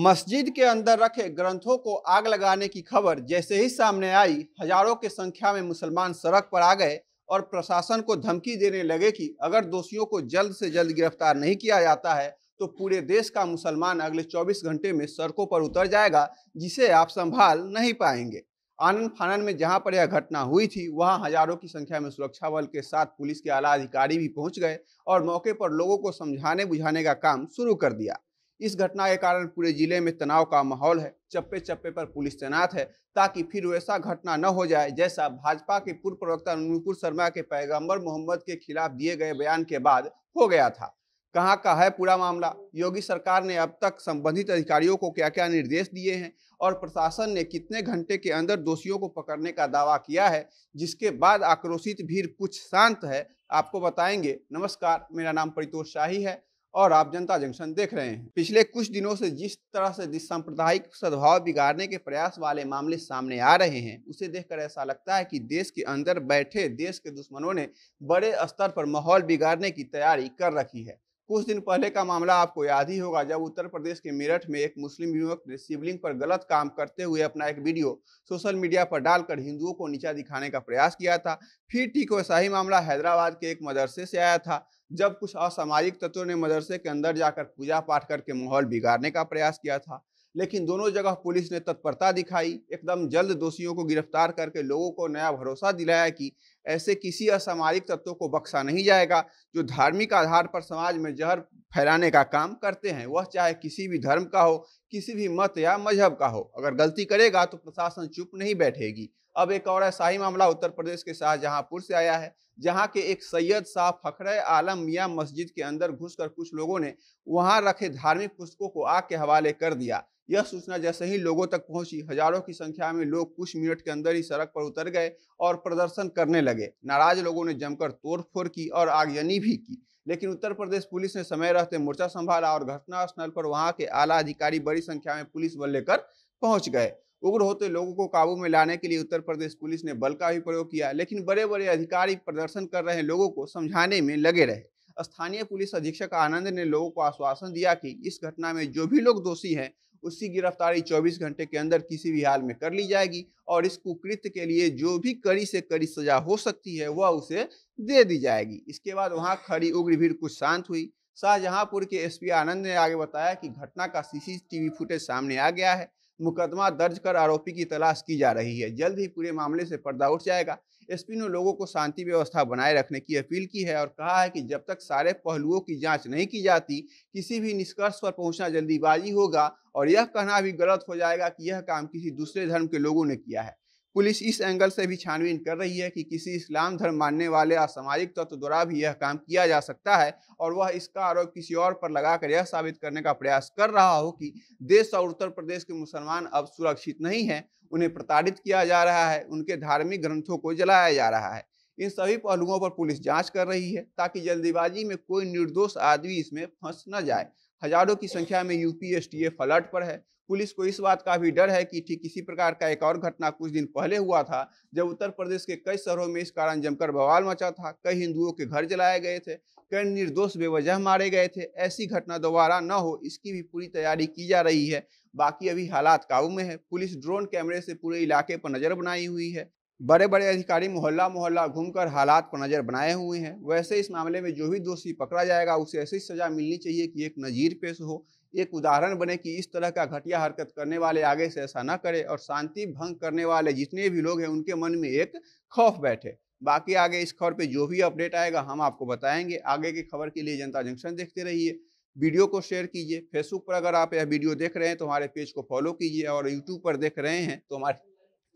मस्जिद के अंदर रखे ग्रंथों को आग लगाने की खबर जैसे ही सामने आई हजारों की संख्या में मुसलमान सड़क पर आ गए और प्रशासन को धमकी देने लगे कि अगर दोषियों को जल्द से जल्द गिरफ्तार नहीं किया जाता है तो पूरे देश का मुसलमान अगले 24 घंटे में सड़कों पर उतर जाएगा जिसे आप संभाल नहीं पाएंगे आनंद फानन में जहां पर यह घटना हुई थी वहां हजारों की संख्या में सुरक्षा बल के साथ पुलिस के आला अधिकारी भी पहुंच गए और मौके पर लोगों को समझाने बुझाने का काम शुरू कर दिया इस घटना के कारण पूरे जिले में तनाव का माहौल है चप्पे चप्पे पर पुलिस तैनात है ताकि फिर वैसा घटना न हो जाए जैसा भाजपा के पूर्व प्रवक्ता नूपुर शर्मा के पैगंबर मोहम्मद के खिलाफ दिए गए बयान के बाद हो गया था कहाँ का है पूरा मामला योगी सरकार ने अब तक संबंधित अधिकारियों को क्या क्या निर्देश दिए हैं और प्रशासन ने कितने घंटे के अंदर दोषियों को पकड़ने का दावा किया है जिसके बाद आक्रोशित भीड़ कुछ शांत है आपको बताएंगे नमस्कार मेरा नाम परितोष शाही है और आप जनता जंक्शन देख रहे हैं पिछले कुछ दिनों से जिस तरह से सांप्रदायिक सद्भाव बिगाड़ने के प्रयास वाले मामले सामने आ रहे हैं उसे देखकर ऐसा लगता है कि देश के अंदर बैठे देश के दुश्मनों ने बड़े स्तर पर माहौल बिगाड़ने की तैयारी कर रखी है कुछ दिन पहले का मामला आपको याद ही होगा जब उत्तर प्रदेश के मेरठ में एक मुस्लिम युवक ने शिवलिंग पर गलत काम करते हुए अपना एक वीडियो सोशल मीडिया पर डालकर हिंदुओं को नीचा दिखाने का प्रयास किया था फिर ठीक वैसा ही मामला हैदराबाद के एक मदरसे से आया था जब कुछ असामाजिक तत्वों ने मदरसे के अंदर जाकर पूजा पाठ करके माहौल बिगाड़ने का प्रयास किया था लेकिन दोनों जगह पुलिस ने तत्परता दिखाई एकदम जल्द दोषियों को गिरफ्तार करके लोगों को नया भरोसा दिलाया कि ऐसे किसी असामाजिक तत्वों को बख्शा नहीं जाएगा जो धार्मिक आधार पर समाज में जहर फैलाने का काम करते हैं वह चाहे किसी भी धर्म का हो किसी भी मत या मजहब का हो अगर गलती करेगा तो प्रशासन चुप नहीं बैठेगी अब एक और ऐसा ही मामला उत्तर प्रदेश के शाहजहांपुर से आया है जहां के एक सैयद शाह फखरे आलम मियाँ मस्जिद के अंदर घुसकर कुछ लोगों ने वहां रखे धार्मिक पुस्तकों को आग के हवाले कर दिया यह सूचना जैसे ही लोगों तक पहुंची हजारों की संख्या में लोग कुछ मिनट के अंदर ही सड़क पर उतर गए और प्रदर्शन करने लगे लगे नाराज लोगों ने जमकर तोड़फोड़ की और आगजनी भी की लेकिन उत्तर प्रदेश पुलिस ने समय रहते मोर्चा संभाला और घटना स्थल पर वहां के आला अधिकारी बड़ी संख्या में पुलिस बल लेकर पहुंच गए उग्र होते लोगों को काबू में लाने के लिए उत्तर प्रदेश पुलिस ने बल का भी प्रयोग किया लेकिन बड़े बड़े अधिकारी प्रदर्शन कर रहे लोगों को समझाने में लगे रहे स्थानीय पुलिस अधीक्षक आनंद ने लोगों को आश्वासन दिया कि इस घटना में जो भी लोग दोषी हैं उसकी गिरफ्तारी 24 घंटे के अंदर किसी भी हाल में कर ली जाएगी और इस कुकृत्य के लिए जो भी कड़ी से कड़ी सजा हो सकती है वह उसे दे दी जाएगी इसके बाद वहाँ खड़ी उग्र भीड़ कुछ शांत हुई शाहजहांपुर के एसपी आनंद ने आगे बताया कि घटना का सीसीटीवी फुटेज सामने आ गया है मुकदमा दर्ज कर आरोपी की तलाश की जा रही है जल्द ही पूरे मामले से पर्दा उठ जाएगा एसपी ने लोगों को शांति व्यवस्था बनाए रखने की अपील की है और कहा है कि जब तक सारे पहलुओं की जांच नहीं की जाती किसी भी निष्कर्ष पर पहुंचना जल्दीबाजी होगा और यह कहना भी गलत हो जाएगा कि यह काम किसी दूसरे धर्म के लोगों ने किया है पुलिस इस एंगल से भी छानबीन कर रही है कि किसी इस्लाम धर्म मानने वाले असामाजिक तत्व तो द्वारा भी यह काम किया जा सकता है और वह इसका आरोप किसी और पर लगाकर यह साबित करने का प्रयास कर रहा हो कि देश और उत्तर प्रदेश के मुसलमान अब सुरक्षित नहीं हैं उन्हें प्रताड़ित किया जा रहा है उनके धार्मिक ग्रंथों को जलाया जा रहा है इन सभी पहलुओं पर पुलिस जाँच कर रही है ताकि जल्दबाजी में कोई निर्दोष आदमी इसमें फंस न जाए हजारों की संख्या में यूपीएसटीएफ अलर्ट पर है पुलिस को इस बात का भी डर है कि ठीक किसी प्रकार का एक और घटना कुछ दिन पहले हुआ था जब उत्तर प्रदेश के कई शहरों में इस कारण जमकर बवाल मचा था कई हिंदुओं के घर जलाए गए थे कई निर्दोष बेवजह मारे गए थे ऐसी घटना दोबारा न हो इसकी भी पूरी तैयारी की जा रही है बाकी अभी हालात काबू में है पुलिस ड्रोन कैमरे से पूरे इलाके पर नजर बनाई हुई है बड़े बड़े अधिकारी मोहल्ला मोहल्ला घूमकर हालात पर नज़र बनाए हुए हैं वैसे इस मामले में जो भी दोषी पकड़ा जाएगा उसे ऐसी सजा मिलनी चाहिए कि एक नज़ीर पेश हो एक उदाहरण बने कि इस तरह का घटिया हरकत करने वाले आगे से ऐसा ना करें और शांति भंग करने वाले जितने भी लोग हैं उनके मन में एक खौफ बैठे बाकी आगे इस खबर पे जो भी अपडेट आएगा हम आपको बताएंगे आगे की खबर के लिए जनता जंक्शन देखते रहिए वीडियो को शेयर कीजिए फेसबुक पर अगर आप यह वीडियो देख रहे हैं तो हमारे पेज को फॉलो कीजिए और यूट्यूब पर देख रहे हैं तो हमारे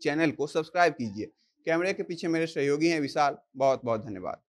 चैनल को सब्सक्राइब कीजिए कैमरे के पीछे मेरे सहयोगी हैं विशाल बहुत बहुत धन्यवाद